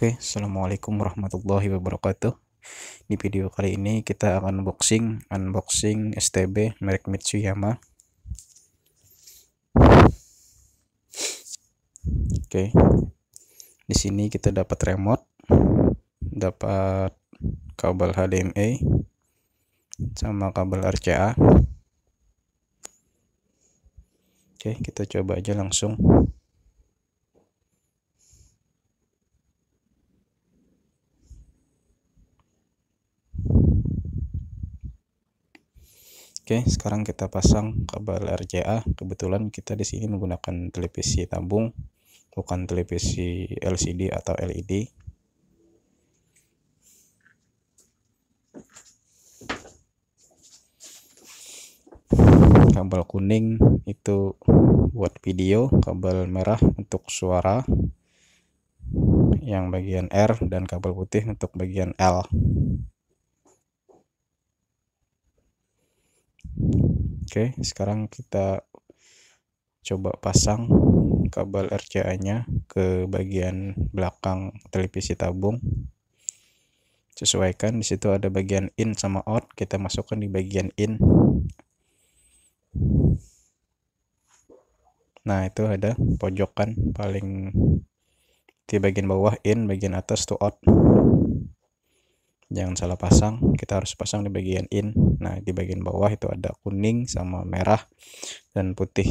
Oke, Assalamualaikum warahmatullahi wabarakatuh Di video kali ini kita akan unboxing Unboxing STB merek Mitsuyama Oke Di sini kita dapat remote Dapat kabel HDMI Sama kabel RCA Oke, kita coba aja langsung Oke, sekarang kita pasang kabel RCA. Kebetulan kita di sini menggunakan televisi tabung, bukan televisi LCD atau LED. Kabel kuning itu buat video, kabel merah untuk suara, yang bagian R dan kabel putih untuk bagian L. Oke, sekarang kita coba pasang kabel RCA-nya ke bagian belakang televisi tabung. Sesuaikan di situ ada bagian in sama out, kita masukkan di bagian in. Nah, itu ada pojokan paling di bagian bawah in, bagian atas to out jangan salah pasang kita harus pasang di bagian in nah di bagian bawah itu ada kuning sama merah dan putih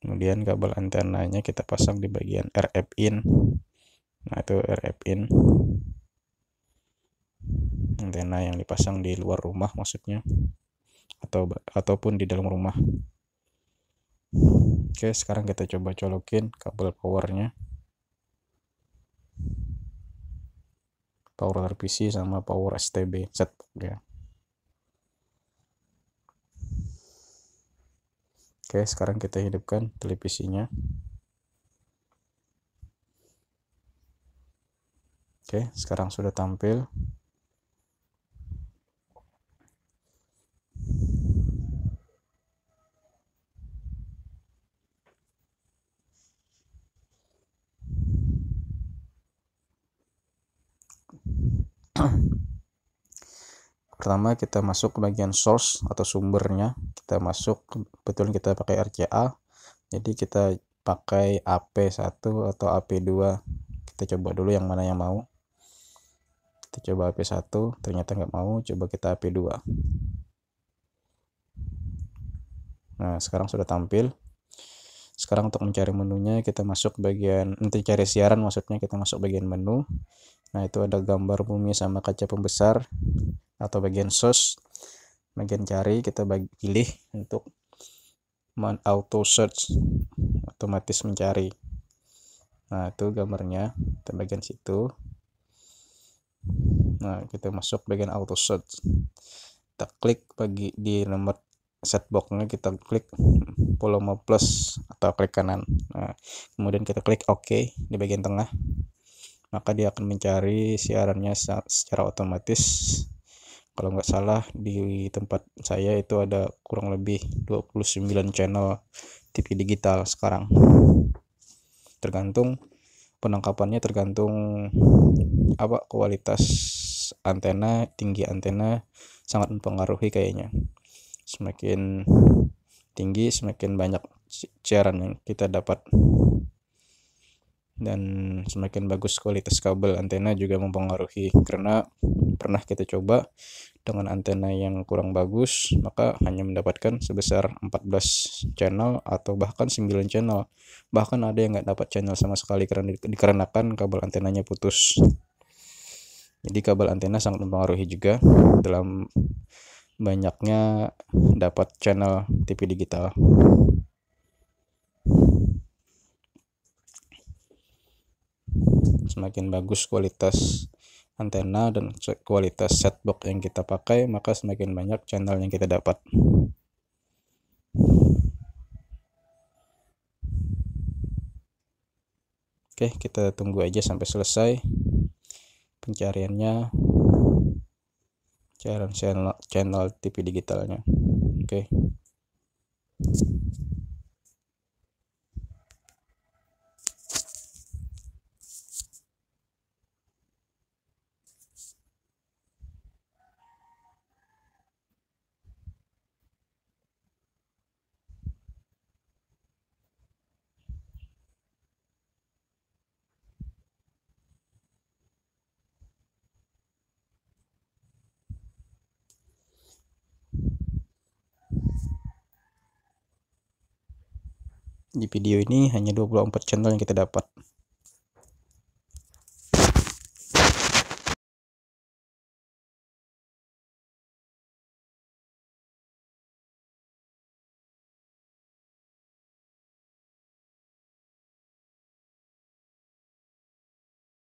kemudian kabel antenanya kita pasang di bagian RF in nah itu RF in antena yang dipasang di luar rumah maksudnya atau ataupun di dalam rumah Oke, sekarang kita coba colokin kabel powernya. Power RPC sama power STB set ya. Oke, sekarang kita hidupkan televisinya. Oke, sekarang sudah tampil. pertama kita masuk ke bagian source atau sumbernya kita masuk kebetulan kita pakai RCA jadi kita pakai AP1 atau AP2 kita coba dulu yang mana yang mau kita coba AP1 ternyata nggak mau coba kita AP2 nah sekarang sudah tampil sekarang untuk mencari menunya kita masuk bagian nanti cari siaran maksudnya kita masuk bagian menu Nah, itu ada gambar bumi sama kaca pembesar atau bagian sos. Bagian cari kita bagi, pilih untuk man auto search otomatis mencari. Nah, itu gambarnya kita bagian situ. Nah, kita masuk bagian auto search. Kita klik bagi di nomor set boxnya kita klik volume plus atau klik kanan. Nah, kemudian kita klik OK di bagian tengah maka dia akan mencari siarannya secara otomatis kalau nggak salah di tempat saya itu ada kurang lebih 29 channel TV digital sekarang tergantung penangkapannya tergantung apa kualitas antena tinggi antena sangat mempengaruhi kayaknya semakin tinggi semakin banyak siaran yang kita dapat dan semakin bagus kualitas kabel antena juga mempengaruhi karena pernah kita coba dengan antena yang kurang bagus maka hanya mendapatkan sebesar 14 channel atau bahkan 9 channel bahkan ada yang nggak dapat channel sama sekali karena dikarenakan kabel antenanya putus jadi kabel antena sangat mempengaruhi juga dalam banyaknya dapat channel TV digital semakin bagus kualitas antena dan kualitas set box yang kita pakai maka semakin banyak channel yang kita dapat oke kita tunggu aja sampai selesai pencariannya channel channel, TV digitalnya oke okay. di video ini hanya 24 channel yang kita dapat